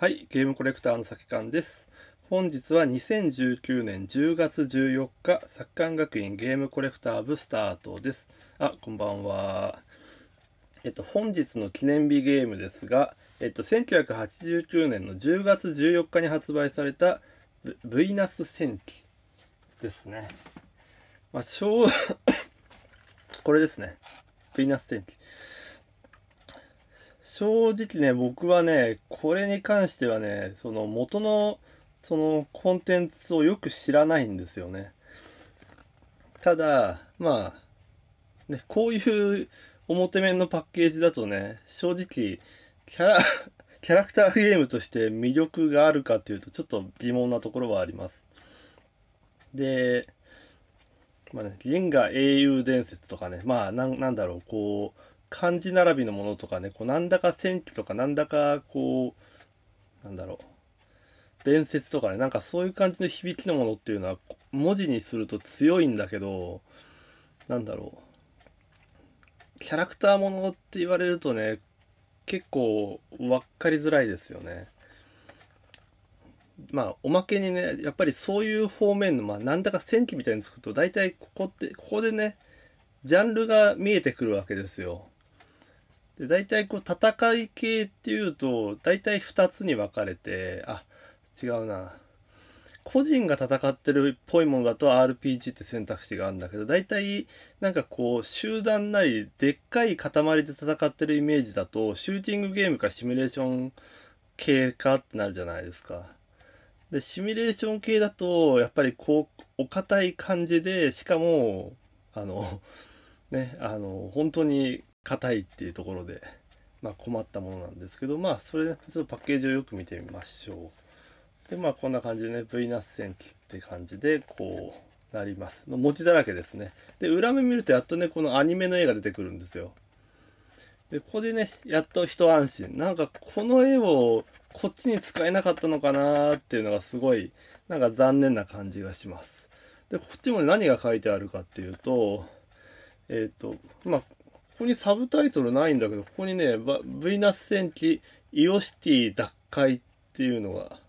はい、ゲームコレクターの作館です。本日は2019年10月14日、サカン学院ゲームコレクター部スタートです。あ、こんばんは。えっと、本日の記念日ゲームですが、えっと、1989年の10月14日に発売された、ヴィーナス戦記ですね。まあ、これですね。ヴィーナス戦記。正直ね、僕はね、これに関してはね、その元の、そのコンテンツをよく知らないんですよね。ただ、まあ、ね、こういう表面のパッケージだとね、正直、キャラ、キャラクターゲームとして魅力があるかっていうと、ちょっと疑問なところはあります。で、まあね、銀河英雄伝説とかね、まあなん、なんだろう、こう、漢字並びのものとかねこうなんだか戦記とかなんだかこうなんだろう伝説とかねなんかそういう感じの響きのものっていうのは文字にすると強いんだけどなんだろうキャラクターものって言われるとね結構分かりづらいですよね。まあおまけにねやっぱりそういう方面の、まあ、なんだか戦記みたいにつくと大体ここってここでねジャンルが見えてくるわけですよ。で大体こう戦い系っていうと大体2つに分かれてあ違うな個人が戦ってるっぽいものだと RPG って選択肢があるんだけど大体なんかこう集団なりでっかい塊で戦ってるイメージだとシューティングゲームかシミュレーション系かってなるじゃないですか。でシミュレーション系だとやっぱりこうお堅い感じでしかもあのねあの本当に硬いっていうところで、まあ、困ったものなんですけどまあそれちょっとパッケージをよく見てみましょうでまあこんな感じでね V ナッ0 0キって感じでこうなります餅だらけですねで裏目見るとやっとねこのアニメの絵が出てくるんですよでここでねやっと一安心なんかこの絵をこっちに使えなかったのかなーっていうのがすごいなんか残念な感じがしますでこっちも何が書いてあるかっていうとえっ、ー、とまあここにサブタイトルないんだけど、ここにね、ヴィーナス戦チイオシティ奪回っていうのが、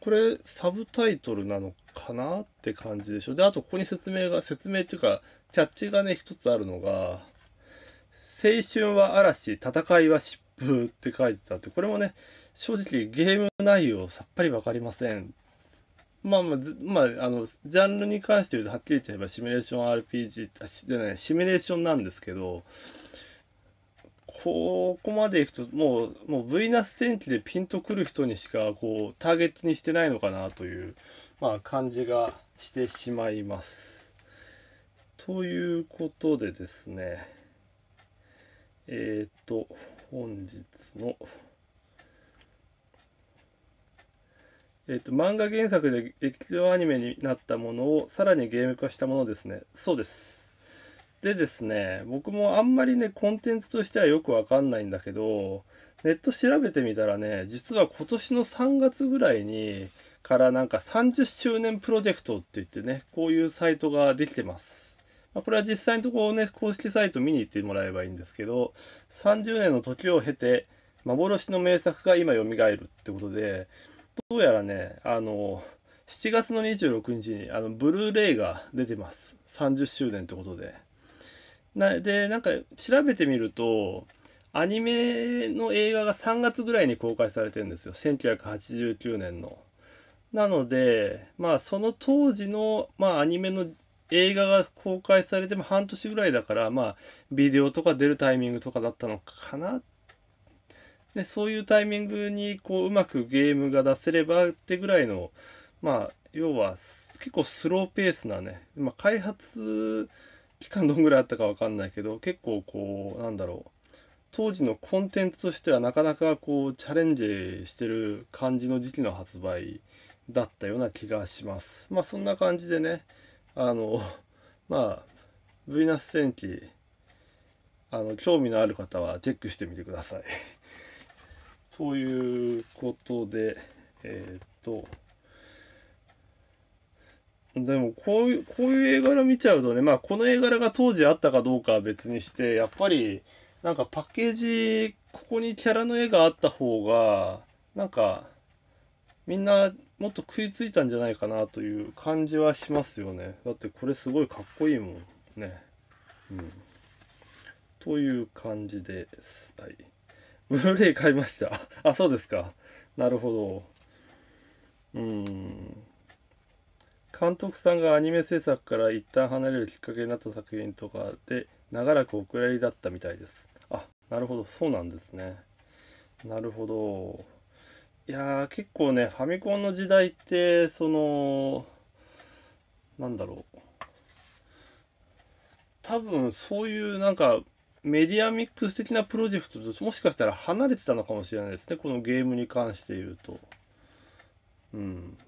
これサブタイトルなのかなって感じでしょ。で、あとここに説明が、説明っていうか、キャッチがね、一つあるのが、青春は嵐、戦いは疾風って書いてたって、これもね、正直ゲーム内容さっぱりわかりませんまあまあ、まあ、あの、ジャンルに関して言うと、はっきり言っちゃえばシミュレーション RPG じゃない、シミュレーションなんですけど、ここまでいくと、もう、もう V ナス戦記でピンとくる人にしか、こう、ターゲットにしてないのかなという、まあ、感じがしてしまいます。ということでですね、えっ、と、本日のえっと、漫画原作で劇場アニメになったものをさらにゲーム化したものですね。そうです。でですね、僕もあんまりね、コンテンツとしてはよくわかんないんだけど、ネット調べてみたらね、実は今年の3月ぐらいに、からなんか30周年プロジェクトって言ってね、こういうサイトができてます。まあ、これは実際のところね、公式サイト見に行ってもらえばいいんですけど、30年の時を経て、幻の名作が今蘇るってことで、どうやらね、あの、7月の26日に、あの、ブルーレイが出てます。30周年ってことで。なで、なんか、調べてみると、アニメの映画が3月ぐらいに公開されてるんですよ。1989年の。なので、まあ、その当時の、まあ、アニメの映画が公開されても半年ぐらいだから、まあ、ビデオとか出るタイミングとかだったのかなっでそういうタイミングにこううまくゲームが出せればってぐらいのまあ要は結構スローペースなね、まあ、開発期間どんぐらいあったか分かんないけど結構こうなんだろう当時のコンテンツとしてはなかなかこうチャレンジしてる感じの時期の発売だったような気がします。まあそんな感じでねあの まあヴィーナス戦記あの興味のある方はチェックしてみてください。ということで、えっ、と、でもこういう、こういう絵柄見ちゃうとね、まあこの絵柄が当時あったかどうかは別にして、やっぱりなんかパッケージ、ここにキャラの絵があった方が、なんかみんなもっと食いついたんじゃないかなという感じはしますよね。だってこれすごいかっこいいもんね。うん。という感じです。はい。ブルーレイ買いました。あ、そうですか。なるほど。うん。監督さんがアニメ制作から一旦離れるきっかけになった作品とかで長らくお蔵入りだったみたいです。あ、なるほど。そうなんですね。なるほど。いや結構ね、ファミコンの時代って、その、なんだろう。多分そういうなんかメディアミックス的なプロジェクトともしかしたら離れてたのかもしれないですねこのゲームに関して言うとうん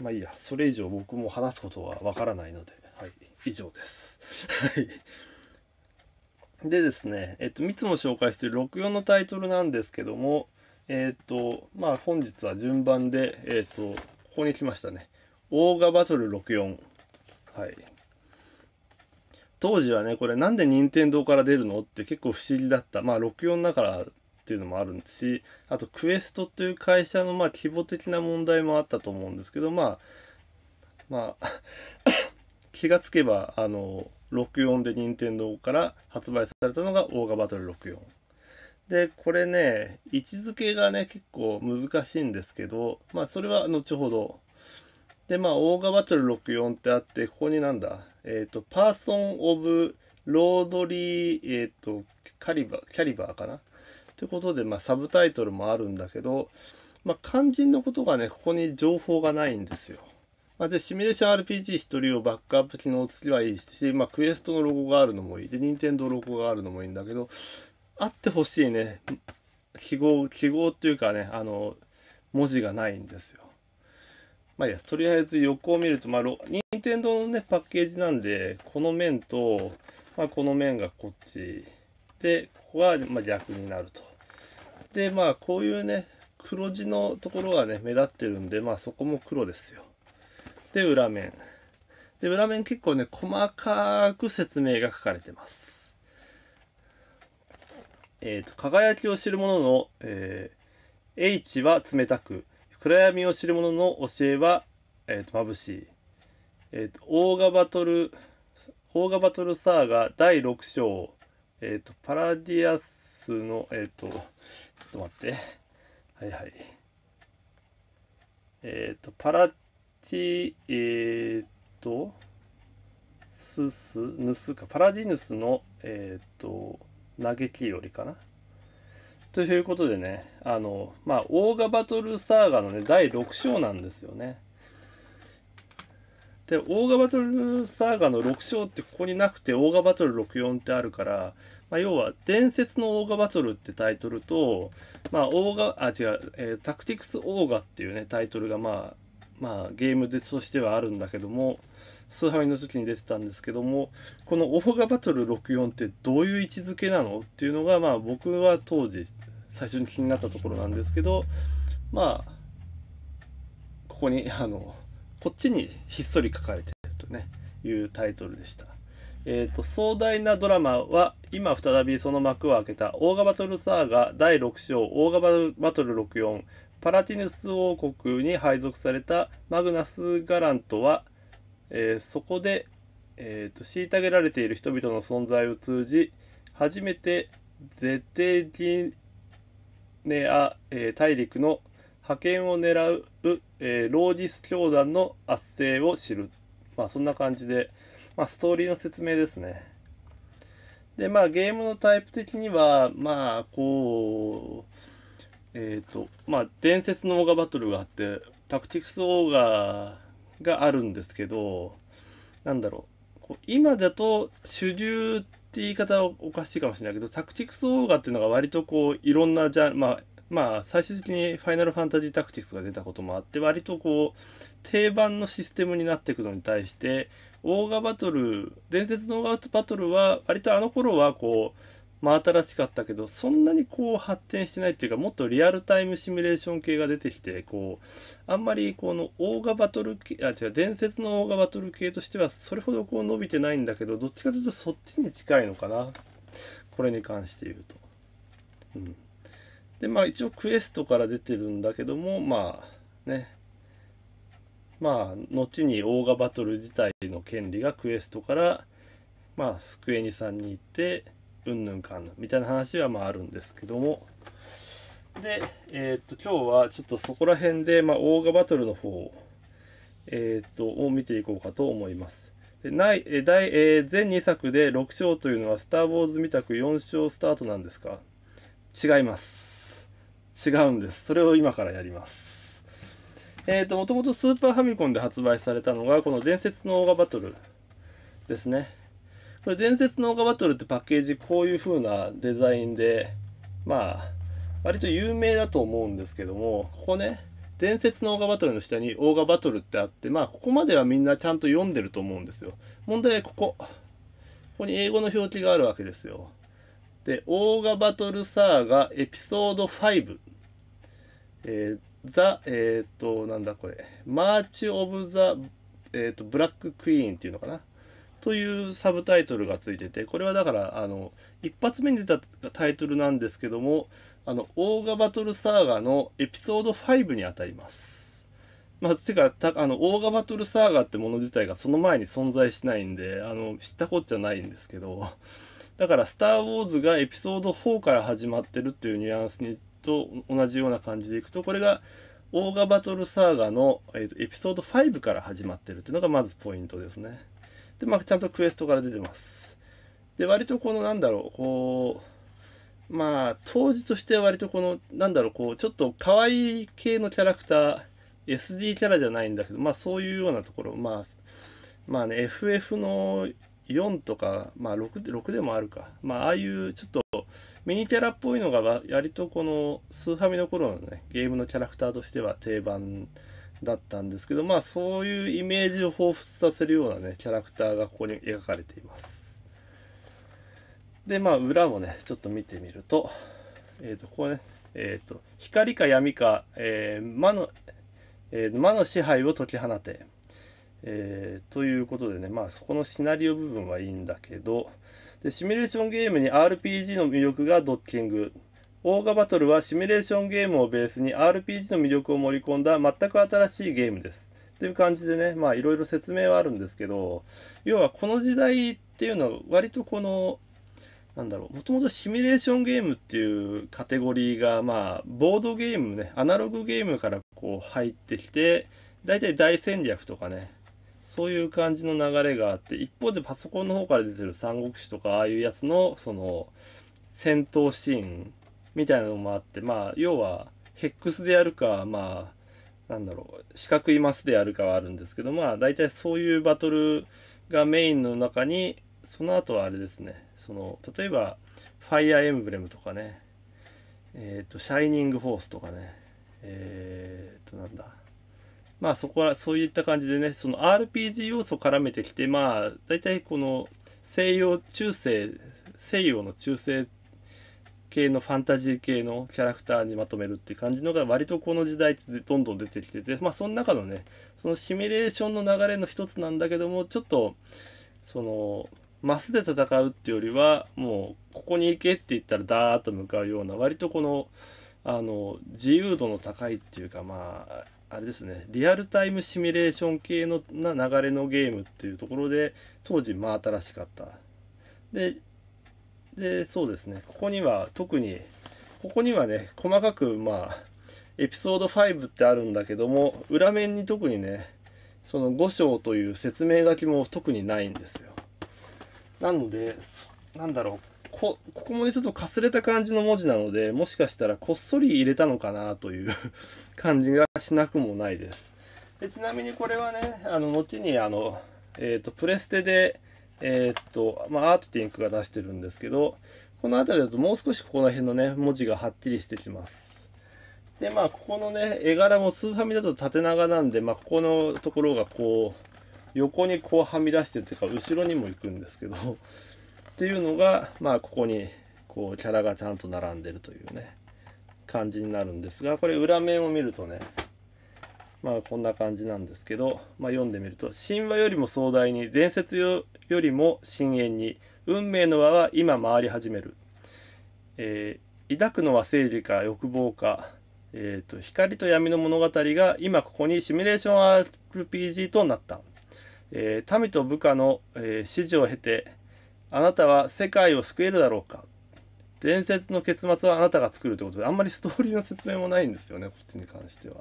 まあいいやそれ以上僕も話すことはわからないのではい以上ですはいでですね、えっと、いつも紹介している64のタイトルなんですけども、えっ、と、まあ本日は順番で、えっ、と、ここに来ましたね。オーガバトル64。はい。当時はねこれなんで任天堂から出るのって結構不思議だったまあ64だからっていうのもあるしあとクエストっていう会社のまあ規模的な問題もあったと思うんですけどまあまあ 気がつけばあの64で任天堂から発売されたのがオーガバトル64でこれね位置づけがね結構難しいんですけどまあそれは後ほどで、まあ、オーガバトル64ってあって、ここになんだ、えっ、ー、と、パーソン・オブ・ロードリー、えっ、ー、と、カリバー、キャリバーかなってことで、まあ、サブタイトルもあるんだけど、まあ、肝心のことがね、ここに情報がないんですよ。まあ、で、シミュレーション RPG 一人をバックアップ機能付きはいいし、まあ、クエストのロゴがあるのもいい。で、任天堂ロゴがあるのもいいんだけど、あってほしいね、記号、記号っていうかね、あの、文字がないんですよ。まあいや、とりあえず横を見ると、まあ、任天堂のね、パッケージなんで、この面と、まあ、この面がこっち。で、ここが、ま逆になると。で、まあ、こういうね、黒地のところがね、目立ってるんで、まあ、そこも黒ですよ。で、裏面。で、裏面結構ね、細かく説明が書かれてます。えっ、ー、と、輝きを知るものの、えー、H は冷たく、暗闇を知る者の教えは、えー、と眩しい。えーと、オーガバトル、オーガバトルサーガ第6章、えっ、ー、と、パラディアスの、えっ、ー、と、ちょっと待って。はいはい。えっ、ー、と、パラティ、えっ、と、スス、ヌスか、パラディヌスの、えっ、と、嘆きよりかな。ということでね、あの、まあ、オーガバトルサーガのね、第6章なんですよね。で、オーガバトルサーガの6章ってここになくて、オーガバトル64ってあるから、まあ、要は、伝説のオーガバトルってタイトルと、まあ、オーガ、あ、違う、えー、タクティクスオーガっていうね、タイトルが、まあ、まあ、ゲームでとしてはあるんだけどもスーハミの時に出てたんですけどもこの「オフガバトル64」ってどういう位置づけなのっていうのが、まあ、僕は当時最初に気になったところなんですけどまあここにあのこっちにひっそり書かれてるとねいうタイトルでした。えーと、と壮大なドラマは今再びその幕を開けたオーガバトルサーガ第6章オーガバトル64パラティヌス王国に配属されたマグナス・ガラントは、えー、そこで、えーと、虐げられている人々の存在を通じ初めてゼテジネア、えー、大陸の覇権を狙う、えー、ローディス教団の圧政を知る、まあ、そんな感じで、まあ、ストーリーの説明ですね。でまあゲームのタイプ的にはまあこうえっ、ー、と、まあ、伝説のオーガバトルがあって、タクティクスオーガがあるんですけど、なんだろう。こう今だと主流って言い方はおかしいかもしれないけど、タクティクスオーガっていうのが割とこう、いろんなジャンまあ、まあ、最終的にファイナルファンタジータクティクスが出たこともあって、割とこう、定番のシステムになっていくのに対して、オーガバトル、伝説のオーガバトルは、割とあの頃はこう、真新しかったけどそんなにこう発展してないっていうかもっとリアルタイムシミュレーション系が出てきてこうあんまりこのオーガバトル系あ違う伝説のオーガバトル系としてはそれほどこう伸びてないんだけどどっちかというとそっちに近いのかなこれに関して言うと。うん、でまあ一応クエストから出てるんだけどもまあねまあ後にオーガバトル自体の権利がクエストからまあスクエニさんに行ってうんぬんかんみたいな話はまああるんですけどもで、えっ、と今日はちょっとそこら辺で、まあ、オーガバトルの方を、えっ、とを見ていこうかと思います。でないえ第えー、全2作で6勝というのは「スター・ウォーズ」みたく4勝スタートなんですか違います。違うんです。それを今からやります。えっ、ー、と、もともとスーパーファミコンで発売されたのが、この伝説のオーガバトルですね。これ伝説のオガバトルってパッケージこういう風なデザインで、まあ、割と有名だと思うんですけども、ここね、伝説のオーガバトルの下にオーガバトルってあって、まあ、ここまではみんなちゃんと読んでると思うんですよ。問題はここ。ここに英語の表記があるわけですよ。で、オーガバトルサーガエピソード5。えー、ザ、えっ、ー、と、なんだこれ。マーチ・オブ・ザ、えっ、ー、と、ブラック・クイーンっていうのかな。というサブタイトルがついててこれはだからあの一発目に出たタイトルなんですけどもあの「オーガバトルサーガ」のエピソード5にあたります。まあ、てかあのオーガバトルサーガってもの自体がその前に存在しないんであの知ったこっちゃないんですけどだから「スター・ウォーズ」がエピソード4から始まってるっていうニュアンスにと同じような感じでいくとこれが「オーガバトルサーガの」の、えー、エピソード5から始まってるっていうのがまずポイントですね。で、まあ、ちゃんとクエストから出てます。で、割とこの、なんだろう、こう、まあ、当時としては割とこの、なんだろう、こう、ちょっと可愛い系のキャラクター、SD キャラじゃないんだけど、まあ、そういうようなところ、まあ、まあね、FF の4とか、まあ6、6でもあるか、まあ、ああいうちょっとミニキャラっぽいのが割とこのスーファミの頃のねゲームのキャラクターとしては定番だったんですけどまあそういうイメージを彷彿させるようなねキャラクターがここに描かれていますでまあ裏をねちょっと見てみるとえっ、ー、とここねえっ、ー、と光か闇か、えー、魔の、えー、魔の支配を解き放て、えー、ということでねまあそこのシナリオ部分はいいんだけどでシミュレーションゲームに RPG の魅力がドッキングオーガバトルはシミュレーションゲームをベースに RPG の魅力を盛り込んだ全く新しいゲームです。という感じでね、まあいろいろ説明はあるんですけど、要はこの時代っていうのは割とこの、なんだろう、もともとシミュレーションゲームっていうカテゴリーが、まあボードゲームね、アナログゲームからこう入ってきて、大体大戦略とかね、そういう感じの流れがあって、一方でパソコンの方から出てる三国志とかああいうやつの、その、戦闘シーンみたいなのもあってまあ要はヘックスでやるかまあなんだろう四角いマスでやるかはあるんですけどまあ大体そういうバトルがメインの中にその後はあれですねその例えばファイアーエンブレムとかねえっ、ー、とシャイニングフォースとかねえっ、ー、となんだまあそこはそういった感じでねその RPG 要素絡めてきてまあ大体この西洋中世西洋の中世系のファンタジー系のキャラクターにまとめるっていう感じのが割とこの時代ってどんどん出てきててまあその中のねそのシミュレーションの流れの一つなんだけどもちょっとそのマスで戦うっていうよりはもうここに行けって言ったらダーッと向かうような割とこのあの自由度の高いっていうかまああれですねリアルタイムシミュレーション系のな流れのゲームっていうところで当時真新しかった。でで、そうですね、ここには特に、ここにはね、細かく、まあ、エピソード5ってあるんだけども、裏面に特にね、その5章という説明書きも特にないんですよ。なので、なんだろう、こここもねちょっとかすれた感じの文字なのでもしかしたらこっそり入れたのかなという 感じがしなくもないですでちなみにこれはねあの後にあの、えーと、とプレステでえー、っと、まあ、アートティンクが出してるんですけど、この辺りだともう少しここら辺のね、文字がはっきりしてきます。で、まあ、ここのね、絵柄も数ァミだと縦長なんで、まあ、ここのところがこう、横にこうはみ出してるというか、後ろにも行くんですけど、っていうのが、まあ、ここに、こう、キャラがちゃんと並んでるというね、感じになるんですが、これ裏面を見るとね、まあこんな感じなんですけど、まあ、読んでみると「神話よりも壮大に伝説よりも深淵に運命の輪は今回り始める」えー、抱くのは正義か欲望か」えーと「光と闇の物語が今ここにシミュレーション RPG となった」えー、民と部下の、えー、指示を経てあなたは世界を救えるだろうか」伝説の結末はあなたが作るということであんまりストーリーの説明もないんですよねこっちに関しては。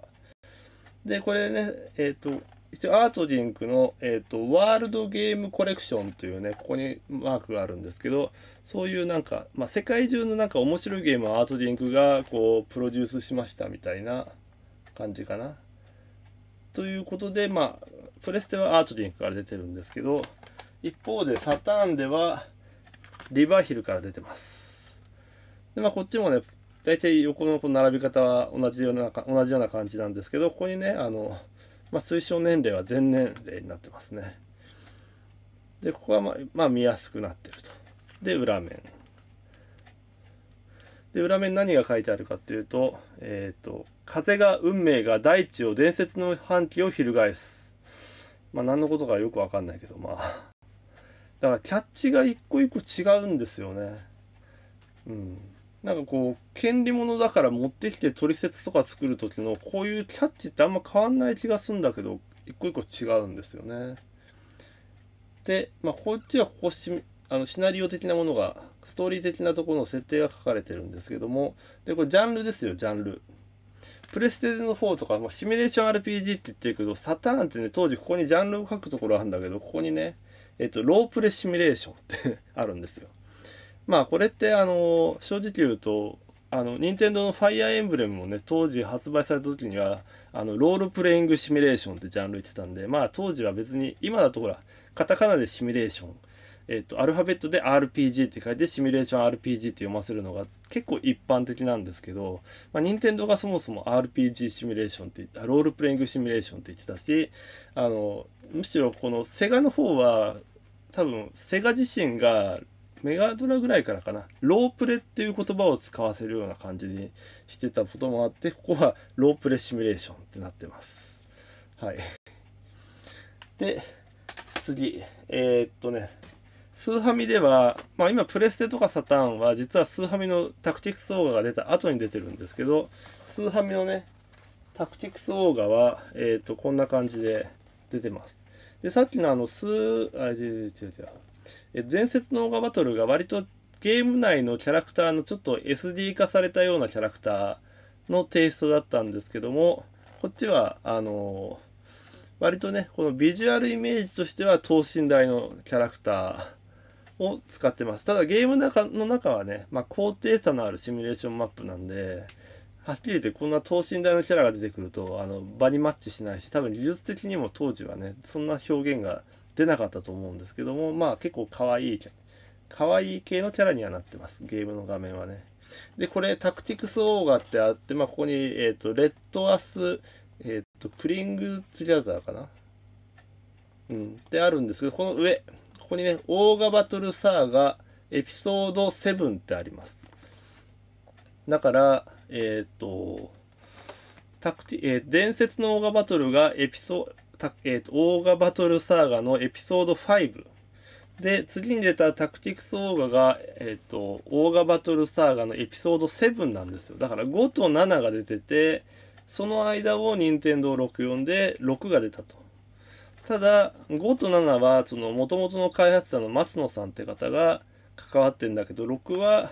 で、これね、えっ、ー、と、一応アートリンクの、えーと、とワールドゲームコレクションというねここにマークがあるんですけどそういうなんか、まあ、世界中のなんか面白いゲームをアートリンクがこうプロデュースしましたみたいな感じかな。ということでまあプレステはアートリンクから出てるんですけど一方でサターンではリバーヒルから出てます。でまあこっちもね大体横のこの並び方は同じような同じような感じなんですけどここにねあの、まあ、推奨年齢は全年齢になってますねでここはまあ、まあ、見やすくなってるとで裏面で裏面何が書いてあるかっていうと「えっ、ー、と風が運命が大地を伝説の反旗を翻す」まあ何のことかよくわかんないけどまあだからキャッチが一個一個違うんですよねうんなんかこう、権利物だから持ってきて取説とか作る時の、こういうキャッチってあんま変わんない気がするんだけど、一個一個違うんですよね。で、まあ、こっちはここし、あのシナリオ的なものが、ストーリー的なところの設定が書かれてるんですけども、で、これジャンルですよ、ジャンル。プレステの方とか、まあ、シミュレーション RPG って言ってるけど、サターンってね、当時ここにジャンルを書くところあるんだけど、ここにね、えっと、ロープレシミュレーションって あるんですよ。まあこれってあの正直言うとあの任天堂のファイアーエンブレムもね当時発売された時にはあのロールプレイングシミュレーションってジャンル言ってたんでまあ当時は別に今だとほらカタカナでシミュレーションえっとアルファベットで RPG って書いてシミュレーション RPG って読ませるのが結構一般的なんですけど、まあ、任天堂がそもそも RPG シミュレーションってロールプレイングシミュレーションって言ってたしあのむしろこのセガの方は多分セガ自身がメガドラぐらいからかな、ロープレっていう言葉を使わせるような感じにしてたこともあって、ここはロープレシミュレーションってなってます。はい。で、次、えー、っとね、スーハミでは、まあ、今プレステとかサターンは実はスーハミのタクティクスオーガが出た後に出てるんですけど、スーハミのね、タクティクスオーガは、えー、っと、こんな感じで出てます。で、さっきのあの、スー、あ、違う違う違う。前説のオーガバトルが割とゲーム内のキャラクターのちょっと SD 化されたようなキャラクターのテイストだったんですけどもこっちはあの割とねこのビジュアルイメージとしては等身大のキャラクターを使ってますただゲームの中の中はね、まあ、高低差のあるシミュレーションマップなんではっきり言ってこんな等身大のキャラが出てくるとあの場にマッチしないし多分技術的にも当時はねそんな表現が出なかったと思うんですけども、まあ結構可愛いじゃん。可愛い系のキャラにはなってます。ゲームの画面はね。で、これ、タクティクスオーガってあって、まあ、ここに、えっ、ー、と、レッドアス、えっ、ー、と、クリングツジャザーかなうん。ってあるんですけど、この上、ここにね、オーガバトルサーガエピソード7ってあります。だから、えっ、ー、と、タクティ、え伝説のオーガバトルがエピソード、た、えーと、オーガバトルサーガのエピソード5で次に出たタクティクスオーガが、えーと、とオーガバトルサーガのエピソード7なんですよだから5と7が出ててその間を任天堂64で6が出たとただ5と7はその元々の開発者の松野さんって方が関わってんだけど6は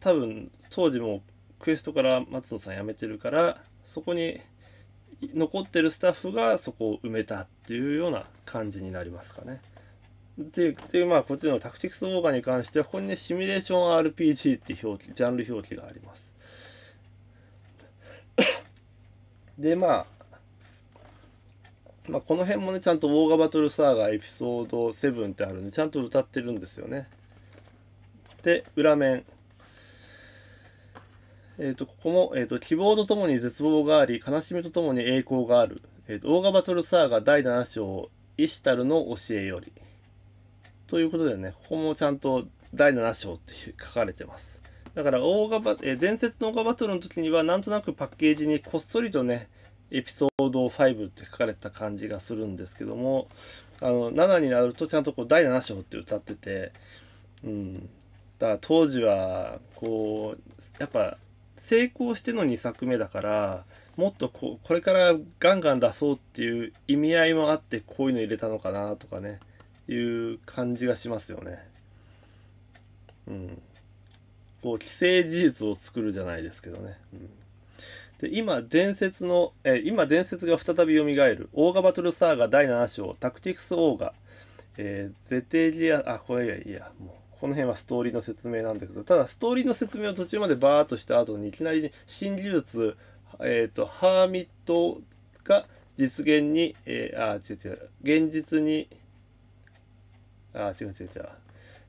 多分当時もクエストから松野さん辞めてるからそこに残ってるスタッフがそこを埋めたっていうような感じになりますかね。で、でまあ、こっちのタクティクスオーガに関しては、ここにね、シミュレーション RPG って表記、ジャンル表記があります。で、まあ、まあ、この辺もね、ちゃんとオーガバトルサーガーエピソード7ってあるんで、ちゃんと歌ってるんですよね。で、裏面。えっ、ー、と、ここも、えっ、ー、と、希望とともに絶望があり、悲しみとともに栄光がある。えっ、ー、と、オーガバトルサーガ第7章、イシタルの教えより。ということでね、ここもちゃんと第7章っていう書かれてます。だから、オーガバ、え伝説のオーガバトルの時には、なんとなくパッケージにこっそりとね、エピソード5って書かれた感じがするんですけども、あの、7になるとちゃんとこう、第7章って歌ってて、うん。だから当時は、こう、やっぱ、成功しての2作目だからもっとここれからガンガン出そうっていう意味合いもあってこういうの入れたのかなとかねいう感じがしますよね。うん、こう既成事実を作るじゃないですけどね。うんで今伝説の、え今伝説が再び蘇るオーガバトルサーガ第7章タクティクスオーガ、えー、ゼテリアあこれいやいやもうこの辺はストーリーの説明なんだけど、ただストーリーの説明を途中までバーっとした後にいきなり新技術、えっ、ー、と、ハーミットが実現に、えー、あ、違う違う、現実に、あ、違う違う違う、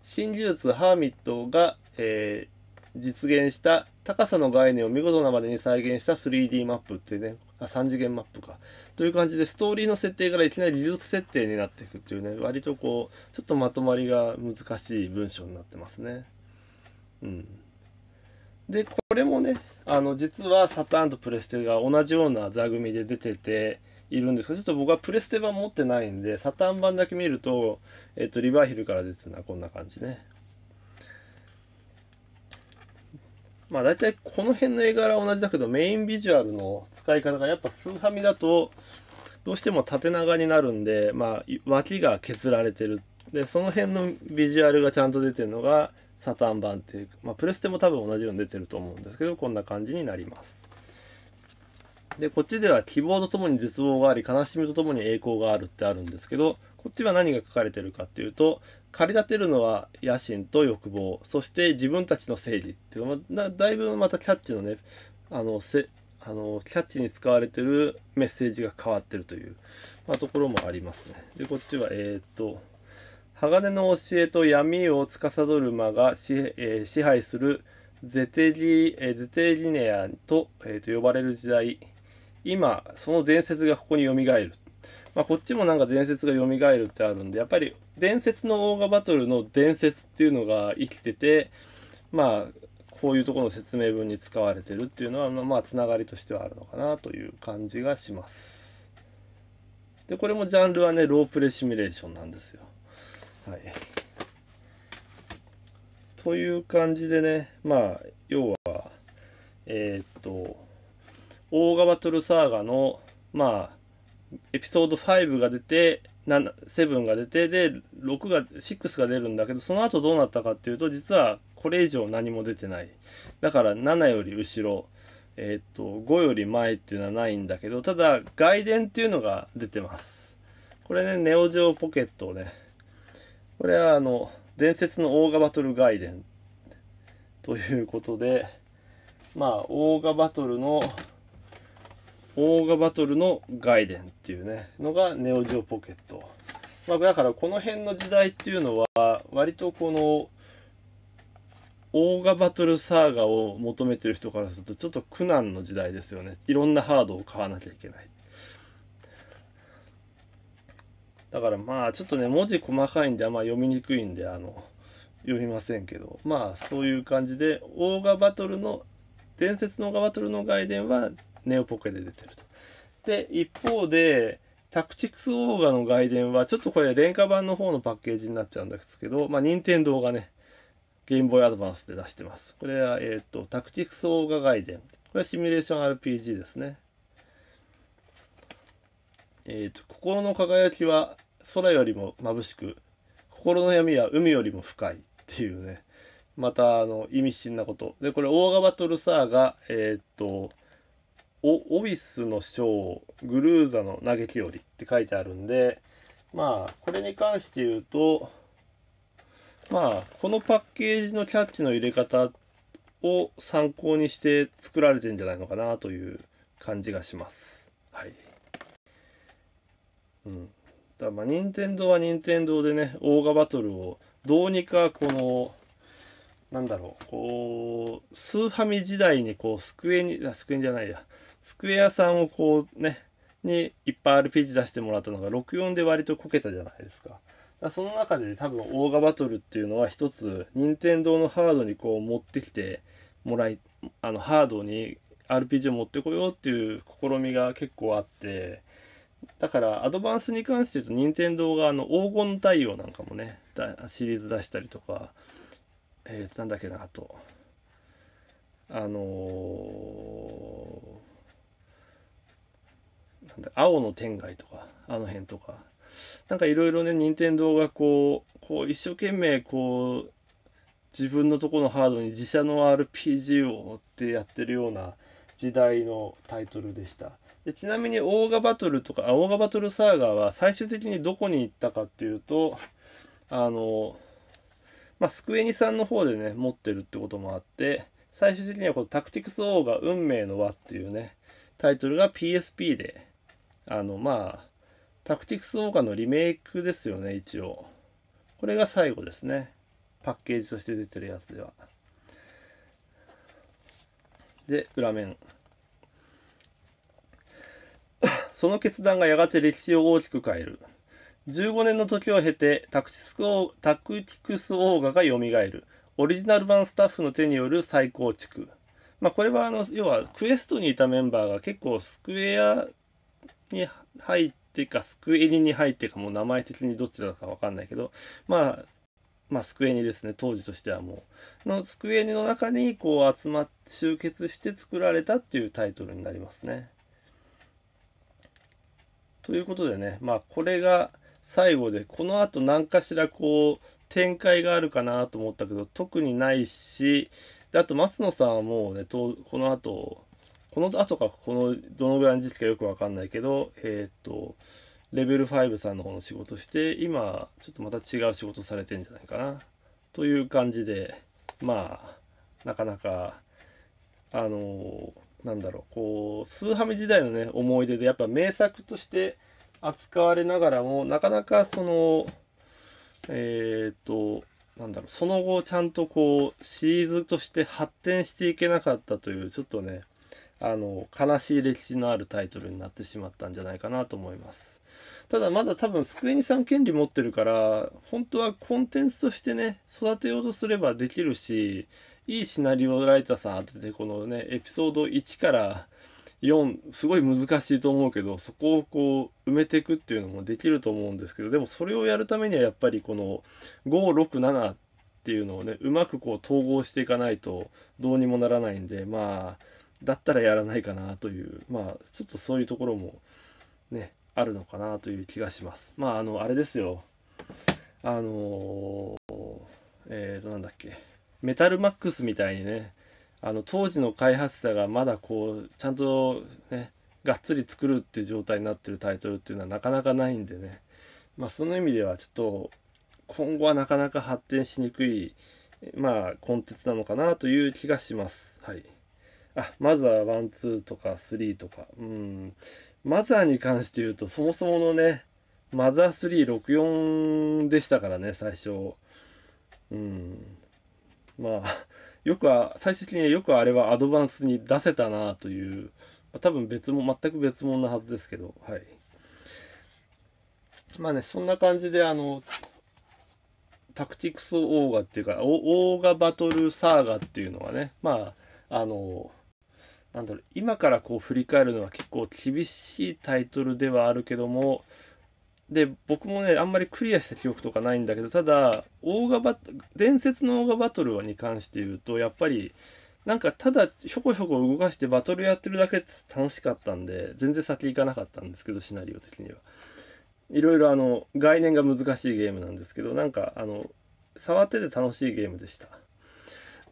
新技術ハーミットが、えー、実現した高さの概念を見事なまでに再現した 3D マップっていうね、あ3次元マップか。という感じで、ストーリーの設定からいきなり技術設定になっていくっていうね、割とこう、ちょっとまとまりが難しい文章になってますね。うん。で、これもね、あの、実はサターンとプレステが同じような座組で出てて、いるんですがちょっと僕はプレステ版持ってないんで、サターン版だけ見ると、えっと、リバーヒルから出てるのはこんな感じね。まあ大体この辺の絵柄は同じだけどメインビジュアルの使い方がやっぱスーハミだとどうしても縦長になるんで、まあ、脇が削られてるでその辺のビジュアルがちゃんと出てるのがサタン版っていう、まあ、プレステも多分同じように出てると思うんですけどこんな感じになりますでこっちでは希望とともに絶望があり悲しみとともに栄光があるってあるんですけどこっちは何が書かれてるかっていうと駆り立てるのは野心と欲望そして自分たちの正義っていうだだいぶまたキャッチのねあのせあのキャッチに使われてるメッセージが変わってるという、まあ、ところもありますね。で、こっちは、えー、っと、鋼の教えと闇を司る間が支,、えー、支配するゼテリ、えー、ゼテリネアと,、えー、と呼ばれる時代、今、その伝説がここに蘇る。まあ、こっちもなんか伝説が蘇るってあるんで、やっぱり伝説のオーガバトルの伝説っていうのが生きてて、まあ、こういうところの説明文に使われてるっていうのはまあつながりとしてはあるのかなという感じがします。でこれもジャンルはねロープレシミュレーションなんですよ。はい、という感じでねまあ要はえー、っとオーガバトルサーガのまあエピソード5が出て7が出てで6が6が出るんだけどその後どうなったかっていうと実はこれ以上何も出てないだから7より後ろえっ、と5より前っていうのはないんだけどただ外伝っていうのが出てますこれねネオジオポケットをねこれはあの伝説のオーガバトル外伝ということでまあオーガバトルのオーガバトルの外伝っていうねのがネオジオポケットまあ、だからこの辺の時代っていうのは割とこのオーガバトルサーガを求めてる人からするとちょっと苦難の時代ですよねいろんなハードを買わなきゃいけないだからまあちょっとね文字細かいんであんま読みにくいんであの読みませんけどまあそういう感じでオーガバトルの伝説のオーガバトルの外伝はネオポケで出てるとで一方でタクティクスオーガの外伝はちょっとこれ廉価版の方のパッケージになっちゃうんですけどまあ任天堂がねゲームボーイアドバンスで出してます。これは、えっ、ー、と、タクティクスオーガガイデン。これはシミュレーション RPG ですね。えっ、ー、と、心の輝きは空よりも眩しく、心の闇は海よりも深いっていうね、また、あの、意味深なこと。で、これ、オーガバトルサーが、えっ、ー、と、オオビスの章グルーザの嘆きよりって書いてあるんでまあこれに関して言うとまあ、このパッケージのキャッチの入れ方を参考にして作られてんじゃないのかなという感じがします。はい。うん。だまあ、任天堂は任天堂でね、オーガバトルをどうにかこの、なんだろう、こう、スーハミ時代にこう、スクエに、あ、スクエじゃないや、スクエアさんをこうね、にいっぱい RPG 出してもらったのが64で割とこけたじゃないですか。その中で多分オーガバトルっていうのは一つ任天堂のハードにこう持ってきてもらいあのハードに RPG を持ってこようっていう試みが結構あってだからアドバンスに関して言うと任天堂があの黄金太陽なんかもねシリーズ出したりとかえー、なんだっけなあとあのー、青の天外とかあの辺とかなんかいろいろね任天堂がこうこう一生懸命こう自分のとこのハードに自社の RPG を持ってやってるような時代のタイトルでした。でちなみに「オーガバトル」とか「オーガバトルサーガー」は最終的にどこに行ったかっていうとあのまあスクエニさんの方でね持ってるってこともあって最終的にはこの「タクティクス・オーガ運命の輪」っていうねタイトルが PSP であのまあタクティクスウォーカーのリメイクですよね、一応。これが最後ですね。パッケージとして出てるやつでは。で、裏面。その決断がやがて歴史を大きく変える。15年の時を経てタクティスクオタクティクスオーガが蘇る。オリジナル版スタッフの手による再構築。まあ、これはあの要はクエストにいたメンバーが結構スクエアに入っっていうか、スクエニに入ってか、もう名前的にどっちだかわかんないけど、まあ、まあ、スクエニですね、当時としてはもう。のスクエニの中に、こう、集まって、集結して作られたっていうタイトルになりますね。ということでね、まあ、これが最後で、この後何かしら、こう、展開があるかなと思ったけど、特にないし、であと、松野さんはもうね、とこの後、この後かこのどのぐらいの時期かよくわかんないけどえっ、とレベル5さんの方の仕事して今ちょっとまた違う仕事されてんじゃないかなという感じでまあなかなかあのなんだろうこうスーハミ時代のね思い出でやっぱ名作として扱われながらもなかなかそのえっ、となんだろうその後ちゃんとこうシリーズとして発展していけなかったというちょっとねあの悲しい歴史のあるタイトルになってしまったんじゃないかなと思いますただまだ多分スクエニさん権利持ってるから本当はコンテンツとしてね育てようとすればできるしいいシナリオライターさん当ててこのねエピソード1から4すごい難しいと思うけどそこをこう埋めていくっていうのもできると思うんですけどでもそれをやるためにはやっぱりこの567っていうのをねうまくこう統合していかないとどうにもならないんでまあだったらやらないかなというまあちょっとそういうところもねあるのかなという気がしますまああのあれですよあのー、えっ、ー、となんだっけメタルマックスみたいにねあの当時の開発者がまだこうちゃんとねがっつり作るっていう状態になってるタイトルっていうのはなかなかないんでねまあその意味ではちょっと今後はなかなか発展しにくいまあコンテンツなのかなという気がしますはい。あマザー1、2とか3とか、うん、マザーに関して言うと、そもそものね、マザー3、64でしたからね、最初。うん。まあ、よくは、最終的によくあれはアドバンスに出せたなという、まあ、多分別も、全く別物なはずですけど、はい。まあね、そんな感じで、あの、タクティクスオーガっていうか、オーガバトルサーガっていうのはね、まあ、あの、なんだろう今からこう振り返るのは結構厳しいタイトルではあるけどもで僕もねあんまりクリアした記憶とかないんだけどただオーガバ伝説のオーガバトルに関して言うとやっぱりなんかただひょこひょこ動かしてバトルやってるだけって楽しかったんで全然先行かなかったんですけどシナリオ的には。いろいろあの概念が難しいゲームなんですけどなんかあの触ってて楽しいゲームでした。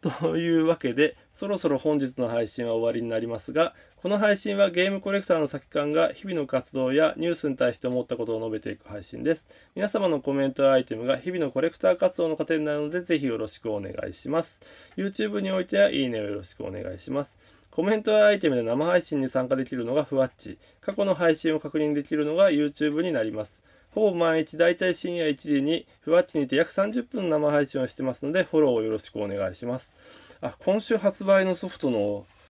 というわけで、そろそろ本日の配信は終わりになりますが、この配信はゲームコレクターの先官が日々の活動やニュースに対して思ったことを述べていく配信です。皆様のコメントやアイテムが日々のコレクター活動の糧になるので、ぜひよろしくお願いします。YouTube においてはいいねをよろしくお願いします。コメントやアイテムで生配信に参加できるのがふわっち。過去の配信を確認できるのが YouTube になります。ほぼ毎日だいたい深夜1時にふわっちにて約30分生配信をしてますので、フォローをよろしくお願いします。あ、今週発売のソフトの